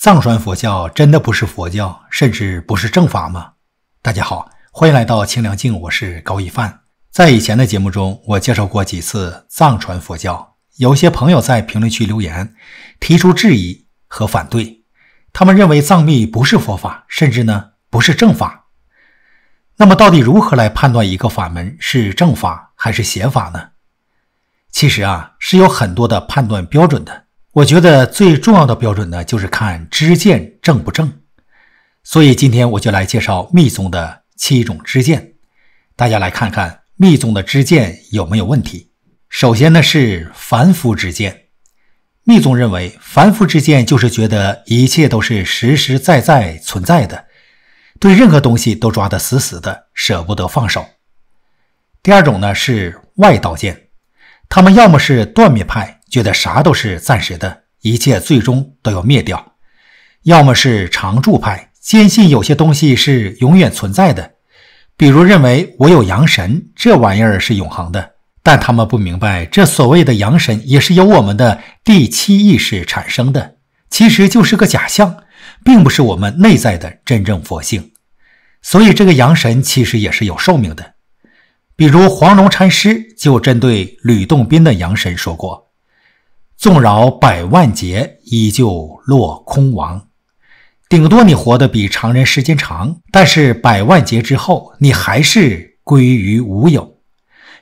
藏传佛教真的不是佛教，甚至不是正法吗？大家好，欢迎来到清凉镜，我是高一范。在以前的节目中，我介绍过几次藏传佛教，有些朋友在评论区留言，提出质疑和反对。他们认为藏密不是佛法，甚至呢不是正法。那么到底如何来判断一个法门是正法还是邪法呢？其实啊，是有很多的判断标准的。我觉得最重要的标准呢，就是看支箭正不正。所以今天我就来介绍密宗的七种支箭，大家来看看密宗的支箭有没有问题。首先呢是凡夫之见，密宗认为凡夫之见就是觉得一切都是实实在在存在的，对任何东西都抓得死死的，舍不得放手。第二种呢是外道见，他们要么是断灭派。觉得啥都是暂时的，一切最终都要灭掉。要么是常住派，坚信有些东西是永远存在的，比如认为我有阳神，这玩意儿是永恒的。但他们不明白，这所谓的阳神也是由我们的第七意识产生的，其实就是个假象，并不是我们内在的真正佛性。所以这个阳神其实也是有寿命的。比如黄龙禅师就针对吕洞宾的阳神说过。纵饶百万劫，依旧落空亡。顶多你活得比常人时间长，但是百万劫之后，你还是归于无有。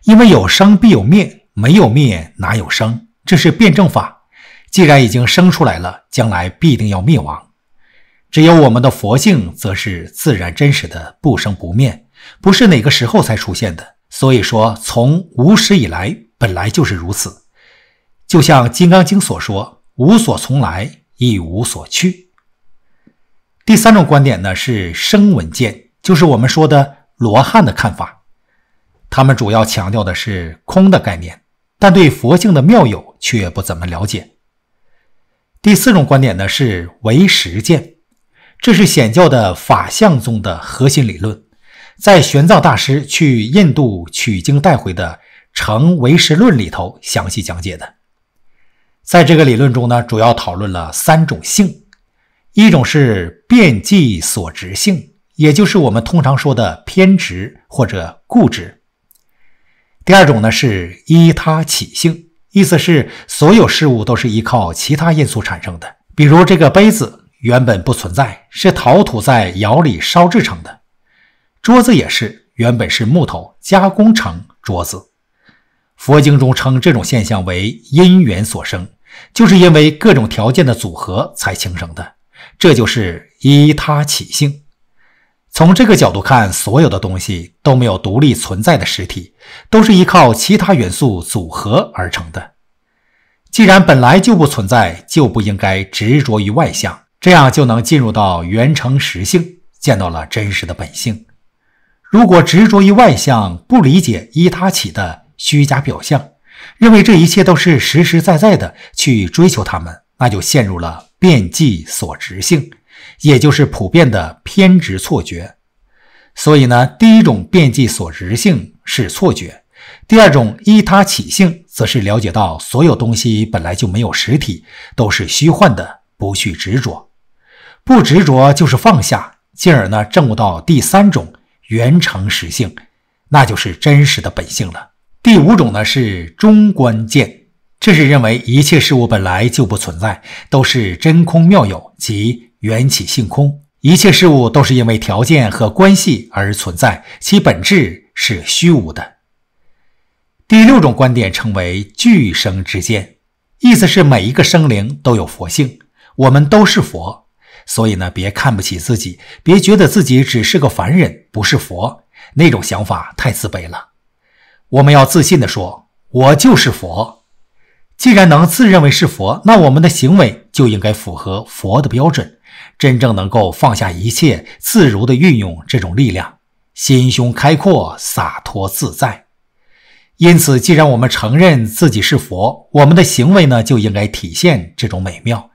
因为有生必有灭，没有灭哪有生？这是辩证法。既然已经生出来了，将来必定要灭亡。只有我们的佛性，则是自然真实的，不生不灭，不是哪个时候才出现的。所以说，从无始以来，本来就是如此。就像《金刚经》所说：“无所从来，亦无所去。”第三种观点呢是声闻见，就是我们说的罗汉的看法。他们主要强调的是空的概念，但对佛性的妙有却不怎么了解。第四种观点呢是唯识见，这是显教的法相中的核心理论，在玄奘大师去印度取经带回的《成唯识论》里头详细讲解的。在这个理论中呢，主要讨论了三种性，一种是变计所执性，也就是我们通常说的偏执或者固执。第二种呢是依他起性，意思是所有事物都是依靠其他因素产生的。比如这个杯子原本不存在，是陶土在窑里烧制成的；桌子也是，原本是木头加工成桌子。佛经中称这种现象为因缘所生。就是因为各种条件的组合才形成的，这就是依他起性。从这个角度看，所有的东西都没有独立存在的实体，都是依靠其他元素组合而成的。既然本来就不存在，就不应该执着于外向，这样就能进入到原成实性，见到了真实的本性。如果执着于外向，不理解依他起的虚假表象。认为这一切都是实实在在的，去追求他们，那就陷入了遍计所执性，也就是普遍的偏执错觉。所以呢，第一种遍计所执性是错觉；第二种依他起性，则是了解到所有东西本来就没有实体，都是虚幻的，不去执着。不执着就是放下，进而呢，证悟到第三种原成实性，那就是真实的本性了。第五种呢是中观见，这是认为一切事物本来就不存在，都是真空妙有及缘起性空，一切事物都是因为条件和关系而存在，其本质是虚无的。第六种观点称为具生之见，意思是每一个生灵都有佛性，我们都是佛，所以呢，别看不起自己，别觉得自己只是个凡人不是佛，那种想法太自卑了。我们要自信地说：“我就是佛。”既然能自认为是佛，那我们的行为就应该符合佛的标准，真正能够放下一切，自如地运用这种力量，心胸开阔、洒脱自在。因此，既然我们承认自己是佛，我们的行为呢，就应该体现这种美妙，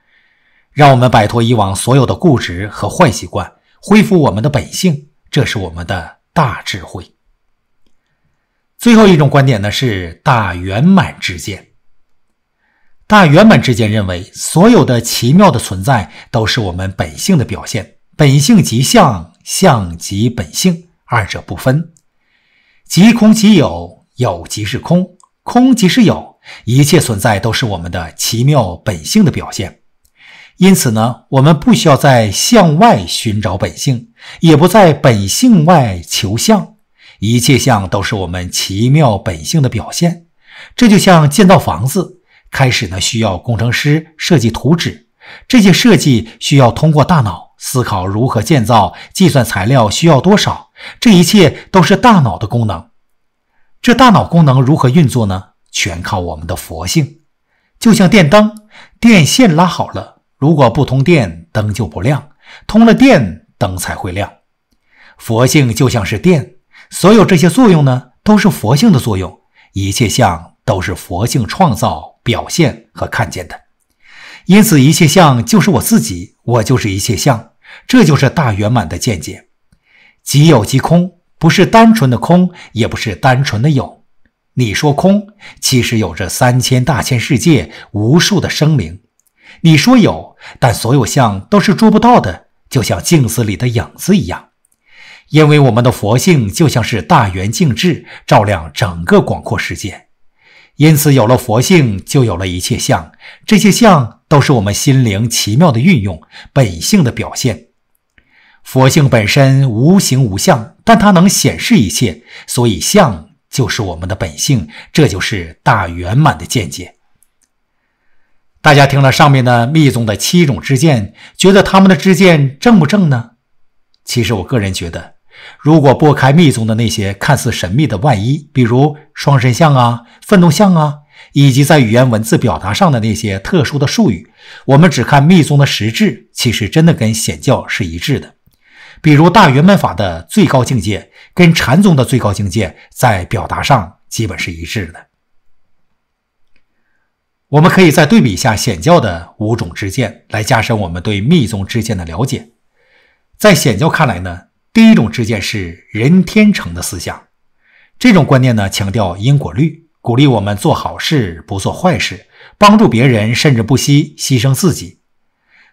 让我们摆脱以往所有的固执和坏习惯，恢复我们的本性。这是我们的大智慧。最后一种观点呢，是大圆满之见。大圆满之见认为，所有的奇妙的存在都是我们本性的表现，本性即相，相即本性，二者不分，即空即有，有即是空，空即是有，一切存在都是我们的奇妙本性的表现。因此呢，我们不需要在相外寻找本性，也不在本性外求相。一切像都是我们奇妙本性的表现，这就像建造房子，开始呢需要工程师设计图纸，这些设计需要通过大脑思考如何建造，计算材料需要多少，这一切都是大脑的功能。这大脑功能如何运作呢？全靠我们的佛性。就像电灯，电线拉好了，如果不通电，灯就不亮；通了电，灯才会亮。佛性就像是电。所有这些作用呢，都是佛性的作用，一切相都是佛性创造、表现和看见的。因此，一切相就是我自己，我就是一切相，这就是大圆满的见解。即有即空，不是单纯的空，也不是单纯的有。你说空，其实有着三千大千世界、无数的生灵；你说有，但所有相都是捉不到的，就像镜子里的影子一样。因为我们的佛性就像是大圆净智，照亮整个广阔世界。因此，有了佛性，就有了一切相。这些相都是我们心灵奇妙的运用本性的表现。佛性本身无形无相，但它能显示一切，所以相就是我们的本性。这就是大圆满的见解。大家听了上面的密宗的七种支见，觉得他们的支见正不正呢？其实，我个人觉得。如果拨开密宗的那些看似神秘的外衣，比如双身像啊、愤怒像啊，以及在语言文字表达上的那些特殊的术语，我们只看密宗的实质，其实真的跟显教是一致的。比如大圆满法的最高境界，跟禅宗的最高境界在表达上基本是一致的。我们可以再对比一下显教的五种之见，来加深我们对密宗之见的了解。在显教看来呢？第一种知见是人天成的思想，这种观念呢强调因果律，鼓励我们做好事，不做坏事，帮助别人，甚至不惜牺牲自己。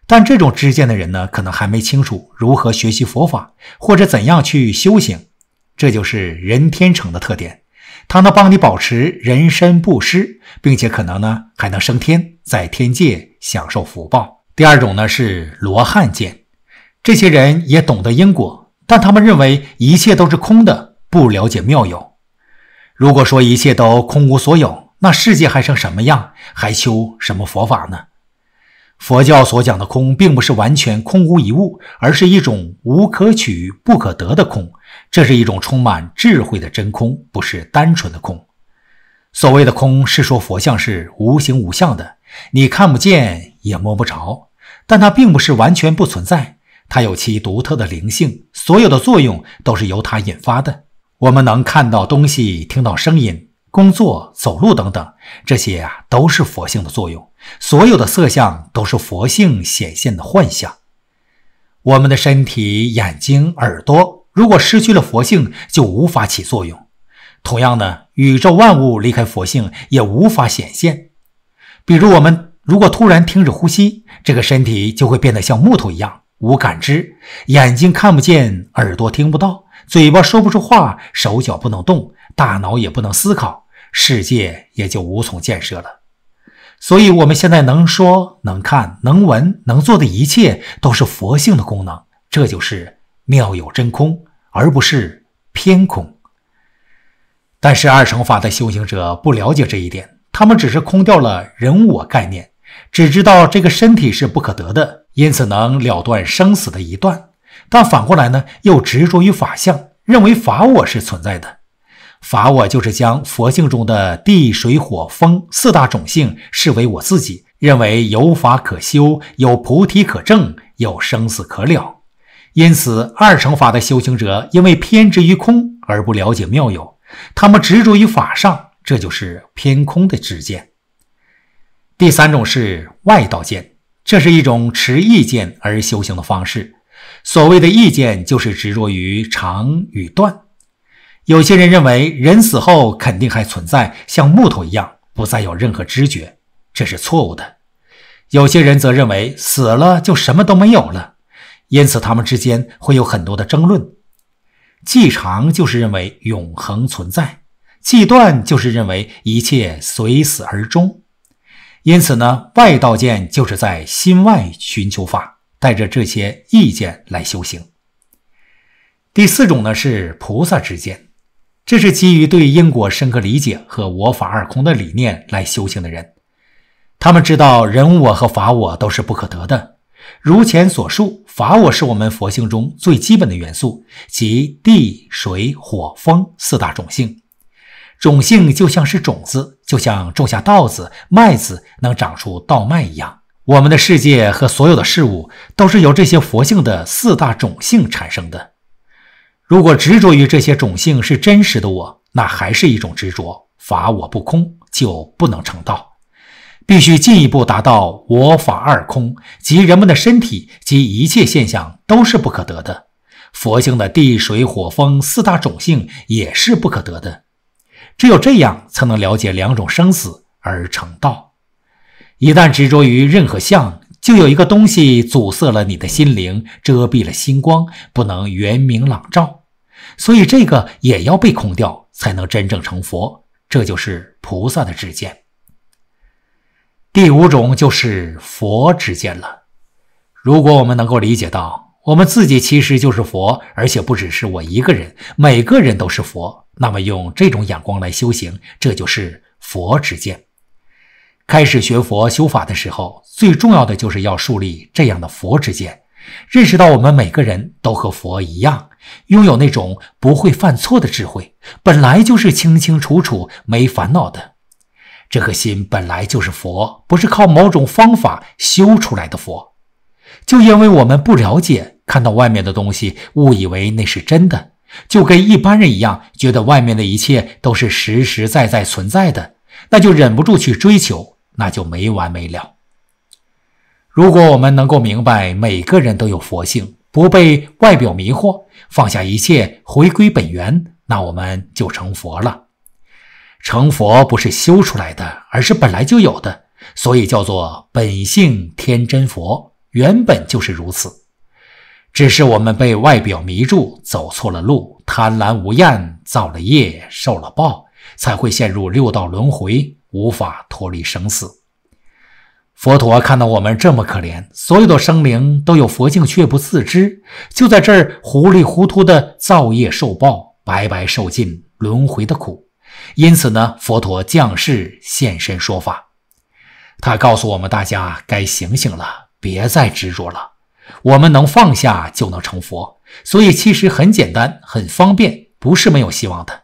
但这种知见的人呢，可能还没清楚如何学习佛法，或者怎样去修行。这就是人天成的特点，它能帮你保持人身不失，并且可能呢还能升天，在天界享受福报。第二种呢是罗汉见，这些人也懂得因果。但他们认为一切都是空的，不了解妙有。如果说一切都空无所有，那世界还成什么样？还修什么佛法呢？佛教所讲的空，并不是完全空无一物，而是一种无可取、不可得的空，这是一种充满智慧的真空，不是单纯的空。所谓的空，是说佛像是无形无相的，你看不见，也摸不着，但它并不是完全不存在。它有其独特的灵性，所有的作用都是由它引发的。我们能看到东西，听到声音，工作、走路等等，这些啊都是佛性的作用。所有的色相都是佛性显现的幻象。我们的身体、眼睛、耳朵，如果失去了佛性，就无法起作用。同样呢，宇宙万物离开佛性也无法显现。比如，我们如果突然停止呼吸，这个身体就会变得像木头一样。无感知，眼睛看不见，耳朵听不到，嘴巴说不出话，手脚不能动，大脑也不能思考，世界也就无从建设了。所以，我们现在能说、能看、能闻、能做的一切，都是佛性的功能。这就是妙有真空，而不是偏空。但是，二乘法的修行者不了解这一点，他们只是空掉了人我概念，只知道这个身体是不可得的。因此，能了断生死的一段。但反过来呢，又执着于法相，认为法我是存在的。法我就是将佛性中的地、水、火、风四大种性视为我自己，认为有法可修，有菩提可证，有生死可了。因此，二乘法的修行者因为偏执于空而不了解妙有，他们执着于法上，这就是偏空的执见。第三种是外道见。这是一种持意见而修行的方式。所谓的意见，就是执着于长与断。有些人认为人死后肯定还存在，像木头一样，不再有任何知觉，这是错误的。有些人则认为死了就什么都没有了，因此他们之间会有很多的争论。既长就是认为永恒存在，既断就是认为一切随死而终。因此呢，外道见就是在心外寻求法，带着这些意见来修行。第四种呢是菩萨之见，这是基于对因果深刻理解和我法二空的理念来修行的人。他们知道人我和法我都是不可得的。如前所述，法我是我们佛性中最基本的元素，即地、水、火、风四大种性。种性就像是种子，就像种下稻子、麦子能长出稻麦一样，我们的世界和所有的事物都是由这些佛性的四大种性产生的。如果执着于这些种性是真实的我，那还是一种执着，法我不空就不能成道。必须进一步达到我法二空，即人们的身体及一切现象都是不可得的，佛性的地、水、火、风四大种性也是不可得的。只有这样，才能了解两种生死而成道。一旦执着于任何相，就有一个东西阻塞了你的心灵，遮蔽了星光，不能圆明朗照。所以，这个也要被空掉，才能真正成佛。这就是菩萨的智见。第五种就是佛之见了。如果我们能够理解到，我们自己其实就是佛，而且不只是我一个人，每个人都是佛。那么，用这种眼光来修行，这就是佛之见。开始学佛修法的时候，最重要的就是要树立这样的佛之见，认识到我们每个人都和佛一样，拥有那种不会犯错的智慧，本来就是清清楚楚、没烦恼的。这颗心本来就是佛，不是靠某种方法修出来的佛。就因为我们不了解，看到外面的东西，误以为那是真的。就跟一般人一样，觉得外面的一切都是实实在在存在的，那就忍不住去追求，那就没完没了。如果我们能够明白每个人都有佛性，不被外表迷惑，放下一切，回归本源，那我们就成佛了。成佛不是修出来的，而是本来就有的，所以叫做本性天真佛，原本就是如此。只是我们被外表迷住，走错了路，贪婪无厌，造了业，受了报，才会陷入六道轮回，无法脱离生死。佛陀看到我们这么可怜，所有的生灵都有佛性却不自知，就在这儿糊里糊涂的造业受报，白白受尽轮回的苦。因此呢，佛陀降世现身说法，他告诉我们大家该醒醒了，别再执着了。我们能放下就能成佛，所以其实很简单，很方便，不是没有希望的。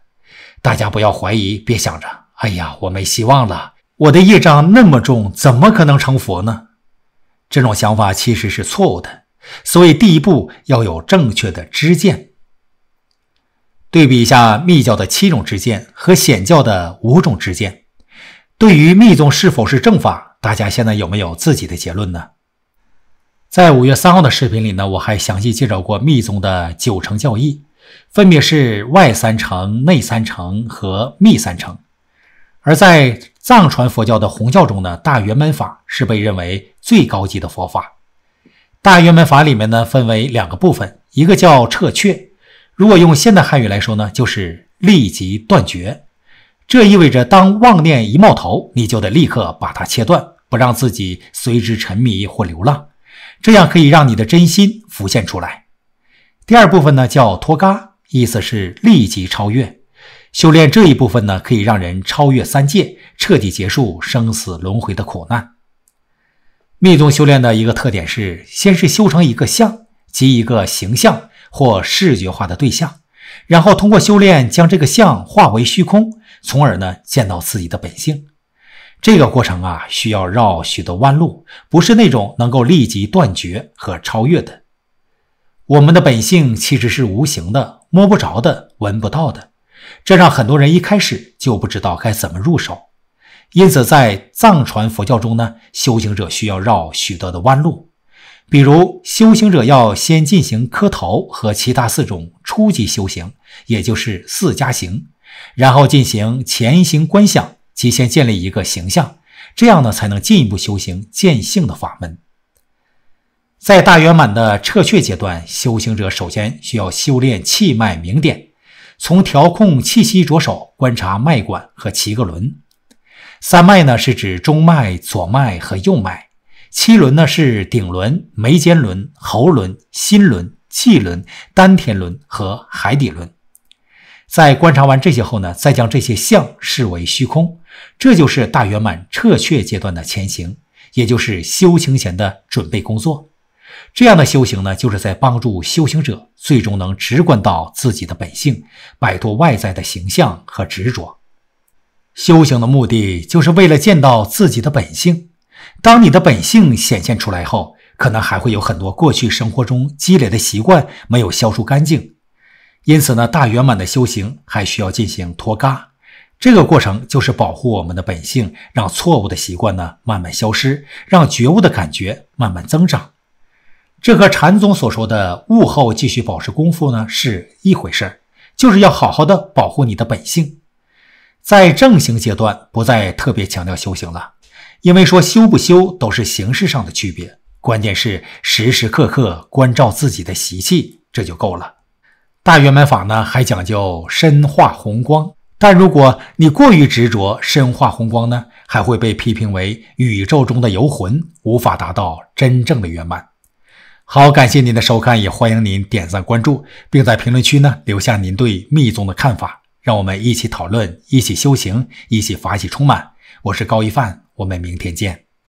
大家不要怀疑，别想着，哎呀，我没希望了，我的业障那么重，怎么可能成佛呢？这种想法其实是错误的。所以第一步要有正确的知见。对比一下密教的七种知见和显教的五种知见，对于密宗是否是正法，大家现在有没有自己的结论呢？在五月三号的视频里呢，我还详细介绍过密宗的九成教义，分别是外三成、内三成和密三成。而在藏传佛教的红教中呢，大圆满法是被认为最高级的佛法。大圆满法里面呢，分为两个部分，一个叫彻却，如果用现代汉语来说呢，就是立即断绝。这意味着当妄念一冒头，你就得立刻把它切断，不让自己随之沉迷或流浪。这样可以让你的真心浮现出来。第二部分呢叫脱嘎，意思是立即超越。修炼这一部分呢，可以让人超越三界，彻底结束生死轮回的苦难。密宗修炼的一个特点是，先是修成一个相，即一个形象或视觉化的对象，然后通过修炼将这个相化为虚空，从而呢见到自己的本性。这个过程啊，需要绕许多弯路，不是那种能够立即断绝和超越的。我们的本性其实是无形的、摸不着的、闻不到的，这让很多人一开始就不知道该怎么入手。因此，在藏传佛教中呢，修行者需要绕许多的弯路，比如修行者要先进行磕头和其他四种初级修行，也就是四加行，然后进行前行观想。即先建立一个形象，这样呢才能进一步修行见性的法门。在大圆满的彻穴阶段，修行者首先需要修炼气脉明点，从调控气息着手，观察脉管和七个轮。三脉呢是指中脉、左脉和右脉；七轮呢是顶轮、眉间轮、喉轮、心轮、气轮、丹田轮和海底轮。在观察完这些后呢，再将这些相视为虚空，这就是大圆满彻却阶段的前行，也就是修行前的准备工作。这样的修行呢，就是在帮助修行者最终能直观到自己的本性，摆脱外在的形象和执着。修行的目的就是为了见到自己的本性。当你的本性显现出来后，可能还会有很多过去生活中积累的习惯没有消除干净。因此呢，大圆满的修行还需要进行脱嘎，这个过程就是保护我们的本性，让错误的习惯呢慢慢消失，让觉悟的感觉慢慢增长。这和禅宗所说的悟后继续保持功夫呢是一回事儿，就是要好好的保护你的本性。在正行阶段不再特别强调修行了，因为说修不修都是形式上的区别，关键是时时刻刻关照自己的习气，这就够了。大圆满法呢，还讲究身化宏光，但如果你过于执着身化宏光呢，还会被批评为宇宙中的游魂，无法达到真正的圆满。好，感谢您的收看，也欢迎您点赞关注，并在评论区呢留下您对密宗的看法，让我们一起讨论，一起修行，一起法喜充满。我是高一范，我们明天见。